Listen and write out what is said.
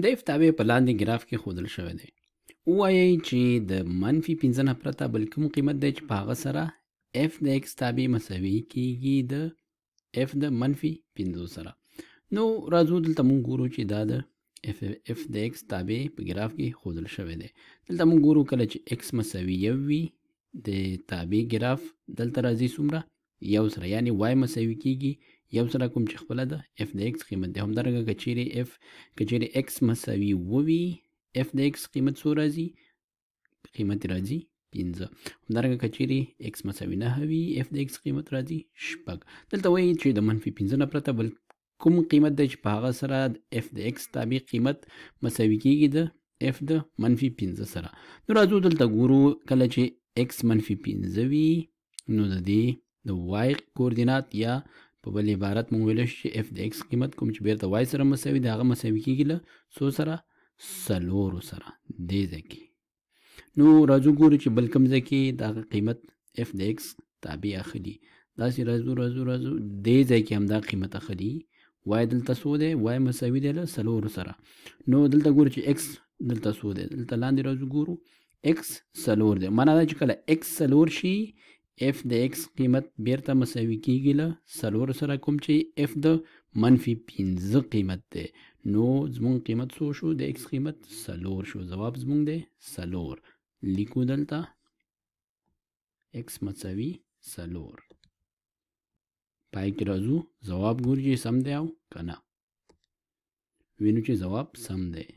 د ایف تابع په لاندې ګراف کې ښودل شوی دی ووایئ چې د منفي پنځه نه پرته بل کوم قیمت دی چې په هغه سره اف د ایکس تابع مساوي کیږي د اف د منفي پنځو سره نو راځو دلته مونږ ګورو چې دا د اف اف د ایکس تابع په ګراف کې ښودل شوی دی دلته مونږ ګورو کله چې ایکس مساوي یو وي د تابع ګراف دلته راځي څومره یو سره یعنی وای مساوي کیږي یو سره کوم چې خپل ده اف د ایکس قیمت دی همدارنګه که چیرې اف که چیرې ایکس مساوي ووي اف د ایکس قیمت څو راځي قیمت راځي پنځه همدارنګه که چیرې ایکس مساوي نهه وي اف د ایکس قیمت راځي شپږ دلته وایي چې د منفي پنځه نه پرته بل کوم قیمت دی چې په هغه سره اف د ایکس تابع قیمت مساوي کیږي د اف د منفي پنځه سره نو راځو دلته ګورو کله چې ایکس منفي پنځه وي نو د دې د وای کوردینات یا په بل عبارت مونږ ویلی شو چې اف د ایکس قیمت کوم چې بیرته وای سره مساوي د هغه مساوي کېږي له څو سره څلورو سره دې ځای کې نو راځو ګورو چې بل کوم ځای کې د هغه قیمت اف د ایکس تابع اخلي داسې راځو راځو راځو دې ځای کې همدا قیمت اخلي وای دلته څو دی وای مساوي دی له څلورو سره نو دلته ګورو چې ایکس دلته څو دی دلته لاندې راځو ګورو ایکس څلور دی معنا دا چې کله ایکس څلور شي اف د ایکس قیمت بیرته مساوي کیږي له څلور سره کوم چې اف د منفي پنځه قیمت دی نو زمونږ قیمت څو شو د ایکس قیمت څلور شو ځواب زمونږ دی څلور لیکو دلته ایکس مساوي څلور پای کې راځو ځواب ګورو چې سم دی او که نه وینو چې ځواب سم دی